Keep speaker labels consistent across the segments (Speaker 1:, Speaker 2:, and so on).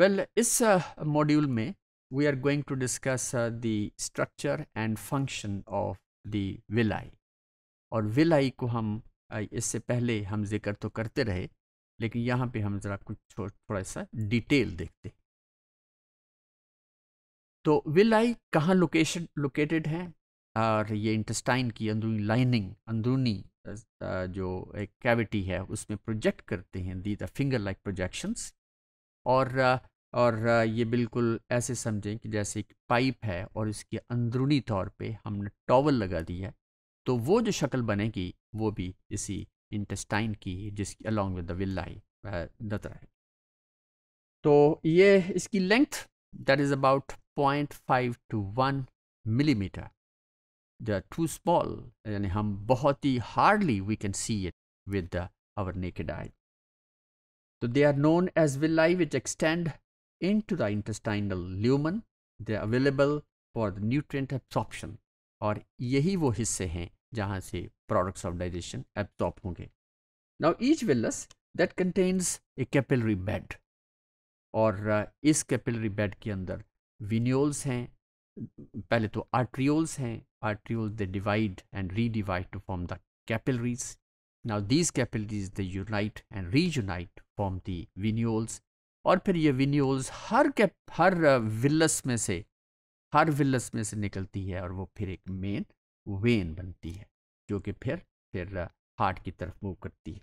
Speaker 1: Well, इस uh, module में we are going to discuss uh, the structure and function of the villi और villi को हम uh, इससे पहले हम जिक्र तो करते रहे लेकिन यहाँ पे हम ज़रा कुछ थोड़ा सा डिटेल देखते हैं तो विलाई कहाँ लोकेशन लोकेटेड है और ये इंटेस्टाइन की अंदरूनी लाइनिंग अंदरूनी uh, जो एक कैविटी है उसमें प्रोजेक्ट करते हैं the the finger like projections और और ये बिल्कुल ऐसे समझें कि जैसे एक पाइप है और इसके अंदरूनी तौर पे हमने टॉवल लगा दी है तो वो जो शक्ल बनेगी वो भी इसी इंटेस्टाइन की जिसकी अलॉन्ग विद द विलाई दतरा है तो ये इसकी length that is about point five to one millimetre the too small यानी हम बहुत ही hardly we can see it with our naked eye So they are known as villi which extend into the intestinal lumen. They are available for the nutrient absorption Or यही वो हिस्से हैं जहाँ से products of digestion absorb होंगे. Now each villus that contains a capillary bed और uh, is capillary bed के अंदर venules हैं पहले तो arterioles हैं arterioles they divide and redivide to form the capillaries Now these capillaries they unite and reunite form the venules और फिर ये विन्योल्स हर कैप हर विल्लस में से हर विल्लस में से निकलती है और वो फिर एक मेन वेन बनती है जो कि फिर फिर हार्ट की तरफ मूव करती है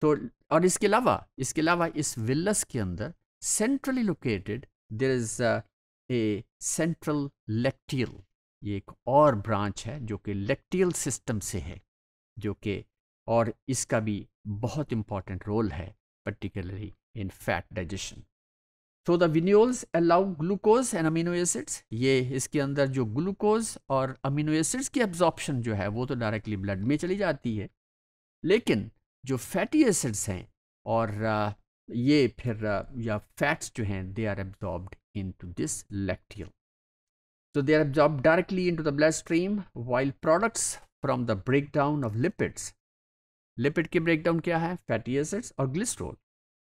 Speaker 1: तो और इसके अलावा इसके अलावा इस विलस के अंदर centrally located there is a central lacteal ये एक और ब्रांच है जो कि लेक्टियल सिस्टम से है जो कि और इसका भी बहुत इंपॉर्टेंट रोल है particularly in fat digestion so the venules allow glucose and amino acids ये इसके अंदर जो ग्लूकोज और अमीनो एसिड्स की एब्जॉर्प्शन जो है वो तो डायरेक्टली ब्लड में चली जाती है लेकिन जो फैटी एसिड्स हैं और ये फिर या फैट्स जो हैं they are absorbed into this lacteal so they are absorb directly into the blood stream while products from the break down of lipids lipid के ब्रेकडाउन क्या है फैटी एसिड्स और glycerol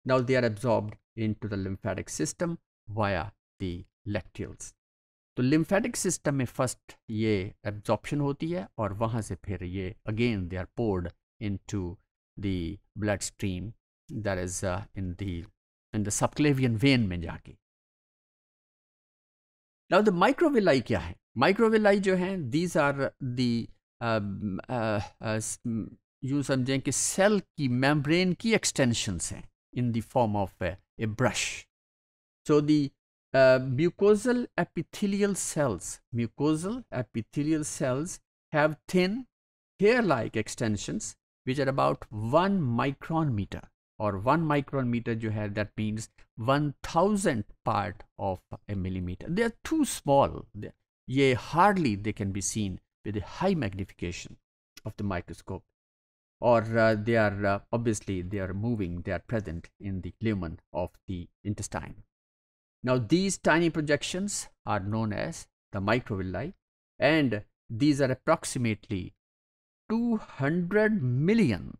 Speaker 1: now they are absorb into the lymphatic system via the lacteals तो lymphatic system में first ये absorption होती है और वहाँ से फिर ये again they are poured into the blood stream there is in the in the subclavian vein में जाके नाउ द माइक्रोविलाई क्या है माइक्रोविलाई जो हैं दीज आर दी यूँ समझें कि सेल की मेम्ब्रेन की एक्सटेंशंस हैं in the form of a brush so the mucosal epithelial cells mucosal epithelial cells have thin hair like extensions which are about 1 micron meter or 1 micron meter you have that means 1000th part of a millimeter they are too small they, hardly they can be seen with a high magnification of the microscope or uh, they are uh, obviously they are moving they are present in the lumen of the intestine now these tiny projections are known as the microvilli and these are approximately 200 million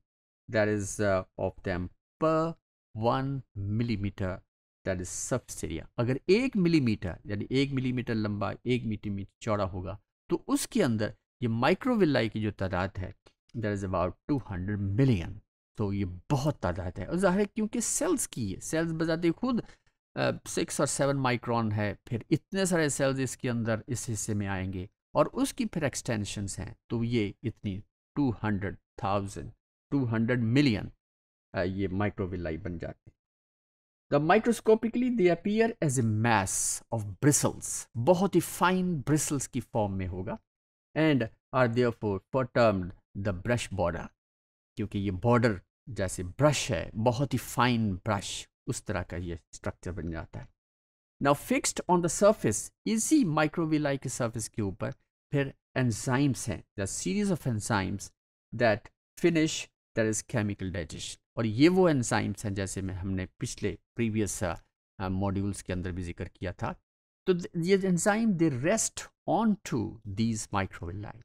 Speaker 1: that is uh, of them per 1 millimeter that is surface area अगर एक millimetre यानी एक millimetre लंबा एक millimetre चौड़ा होगा तो उसके अंदर ये microvilli की जो तादाद है there is about two hundred million तो ये बहुत तादाद है और ज़ाहिर क्योंकि सेल्स की है सेल्स बजाते खुद सिक्स और सेवन माइक्रॉन है फिर इतने सारे सेल्स इसके अंदर इस हिस्से में आएंगे और उसकी फिर एक्सटेंशंस हैं तो ये इतनी two hundred thousand two hundred million ये माइक्रोविलाई बन जाती the microscopically they appear as a mass of bristles बहुत ही फाइन ब्रिसल्स की फॉर्म में होगा and are therefore for termed the brush border क्योंकि ये बॉर्डर जैसे ब्रश है बहुत ही फाइन ब्रश उस तरह का ये स्ट्रक्चर बन जाता है now fixed on the surface इसी माइक्रोविलाई के सर्फेस के ऊपर फिर एंजाइम्स हैं the series of enzymes that finish there is chemical digestion और ये वो एंजाइम्स हैं जैसे में हमने पिछले प्रीवियस मॉड्यूल्स uh, के अंदर भी जिक्र किया था तो ये enzyme they rest onto these microvilli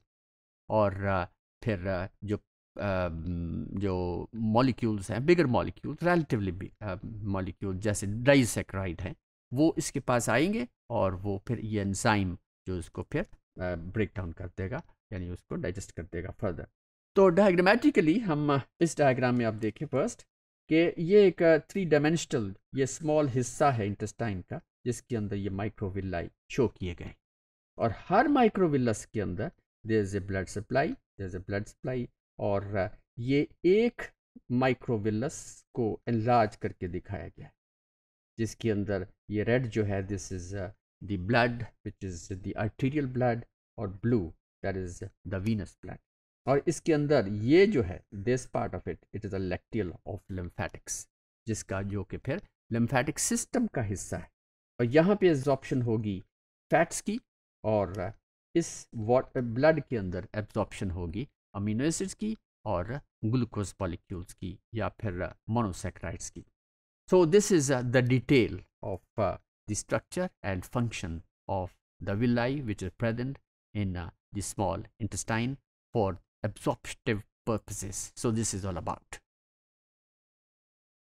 Speaker 1: और uh, फिर जो जो मॉलिक्यूल्स हैं बिगर मॉलिक्यूल रिलेटिवली मॉलिक्यूल जैसे डाइसेक्राइड हैं वो इसके पास आएंगे और वो फिर ये एंजाइम जो इसको फिर ब्रेक डाउन कर देगा यानी उसको डाइजेस्ट कर देगा फर्दर तो डायग्रामेटिकली हम इस डायग्राम में आप देखें फर्स्ट कि ये एक थ्री डायमेंशनल ये स्मॉल हिस्सा है इंटेस्टाइन का जिसके अंदर ये माइक्रोविल्लाई शो किए गए और हर माइक्रोविल्लस के अंदर there is a blood supply जैसे ब्लड सप्लाई और ये एक माइक्रोविलस को एनलार्ज करके दिखाया गया है जिसके अंदर ये रेड जो है this is the blood which is the arterial blood और blue that is the venous blood और इसके अंदर ये जो है this part of it it is a lacteal of lymphatics जिसका जो कि फिर लिम्फेटिक सिस्टम का हिस्सा है और यहाँ पे एजॉप्शन होगी फैट्स की और इस वाट ब्लड के अंदर एब्जॉर्प्शन होगी अमीनो एसिड्स की और ग्लूकोज मॉलिक्यूल्स की या फिर मोनोसेक्राइड्स की so this is the detail of the structure and function of the villi which are present in uh, the small intestine for absorptive purposes. So this is all about.